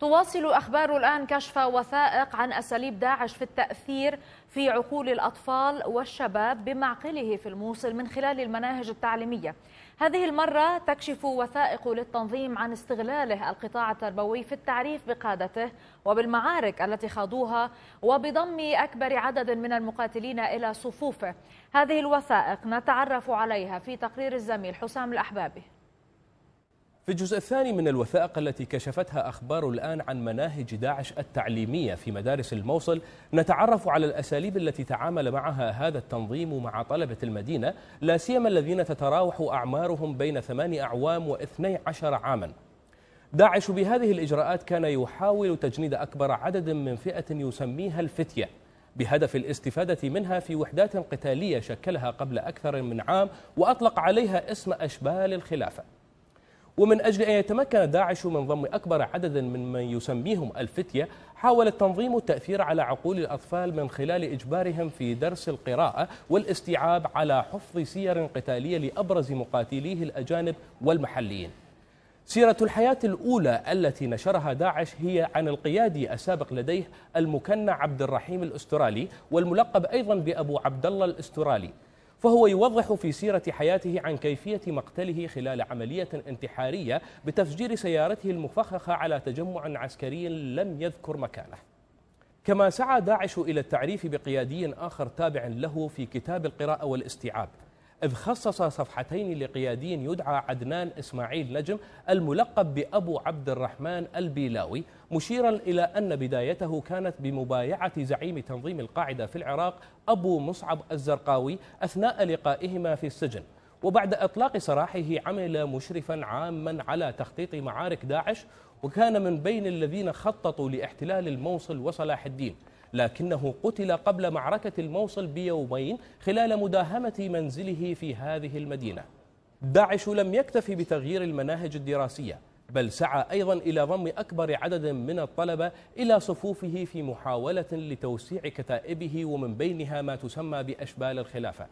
تواصل أخبار الآن كشف وثائق عن أساليب داعش في التأثير في عقول الأطفال والشباب بمعقله في الموصل من خلال المناهج التعليمية هذه المرة تكشف وثائق للتنظيم عن استغلاله القطاع التربوي في التعريف بقادته وبالمعارك التي خاضوها وبضم أكبر عدد من المقاتلين إلى صفوفه هذه الوثائق نتعرف عليها في تقرير الزميل حسام الأحبابي في الجزء الثاني من الوثائق التي كشفتها أخبار الآن عن مناهج داعش التعليمية في مدارس الموصل نتعرف على الأساليب التي تعامل معها هذا التنظيم مع طلبة المدينة لا سيما الذين تتراوح أعمارهم بين ثمان أعوام واثني عشر عاما داعش بهذه الإجراءات كان يحاول تجنيد أكبر عدد من فئة يسميها الفتية بهدف الاستفادة منها في وحدات قتالية شكلها قبل أكثر من عام وأطلق عليها اسم أشبال الخلافة ومن أجل أن يتمكن داعش من ضم أكبر عدد من من يسميهم الفتية حاول التنظيم التأثير على عقول الأطفال من خلال إجبارهم في درس القراءة والاستيعاب على حفظ سير قتالية لأبرز مقاتليه الأجانب والمحليين سيرة الحياة الأولى التي نشرها داعش هي عن القيادي السابق لديه المكنى عبد الرحيم الأسترالي والملقب أيضا بأبو عبد الله الأسترالي فهو يوضح في سيرة حياته عن كيفية مقتله خلال عملية انتحارية بتفجير سيارته المفخخة على تجمع عسكري لم يذكر مكانه كما سعى داعش إلى التعريف بقيادي آخر تابع له في كتاب القراءة والاستيعاب إذ خصص صفحتين لقيادي يدعى عدنان إسماعيل نجم الملقب بأبو عبد الرحمن البيلاوي مشيرا إلى أن بدايته كانت بمبايعة زعيم تنظيم القاعدة في العراق أبو مصعب الزرقاوي أثناء لقائهما في السجن وبعد إطلاق سراحه عمل مشرفا عاما على تخطيط معارك داعش وكان من بين الذين خططوا لاحتلال الموصل وصلاح الدين لكنه قتل قبل معركة الموصل بيومين خلال مداهمة منزله في هذه المدينة داعش لم يكتف بتغيير المناهج الدراسية بل سعى أيضا إلى ضم أكبر عدد من الطلبة إلى صفوفه في محاولة لتوسيع كتائبه ومن بينها ما تسمى بأشبال الخلافة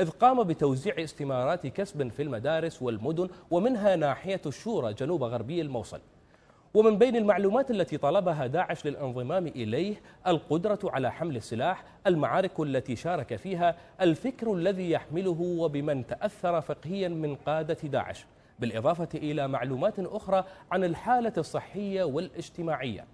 إذ قام بتوزيع استمارات كسب في المدارس والمدن ومنها ناحية الشورى جنوب غربي الموصل ومن بين المعلومات التي طلبها داعش للانضمام اليه القدره على حمل السلاح، المعارك التي شارك فيها، الفكر الذي يحمله وبمن تاثر فقهيا من قاده داعش، بالاضافه الى معلومات اخرى عن الحاله الصحيه والاجتماعيه.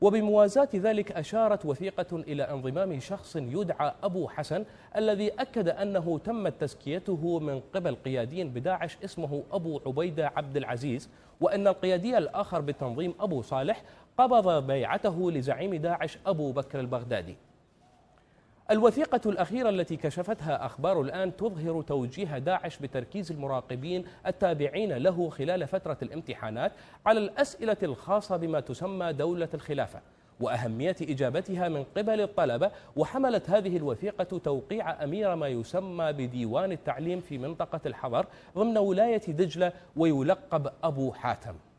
وبموازاة ذلك أشارت وثيقة إلى انضمام شخص يدعى أبو حسن الذي أكد أنه تمت تزكيته من قبل قيادي بداعش اسمه أبو عبيدة عبد العزيز وأن القيادي الآخر بالتنظيم أبو صالح قبض بيعته لزعيم داعش أبو بكر البغدادي الوثيقة الأخيرة التي كشفتها أخبار الآن تظهر توجيه داعش بتركيز المراقبين التابعين له خلال فترة الامتحانات على الأسئلة الخاصة بما تسمى دولة الخلافة وأهمية إجابتها من قبل الطلبة وحملت هذه الوثيقة توقيع أمير ما يسمى بديوان التعليم في منطقة الحضر ضمن ولاية دجلة ويلقب أبو حاتم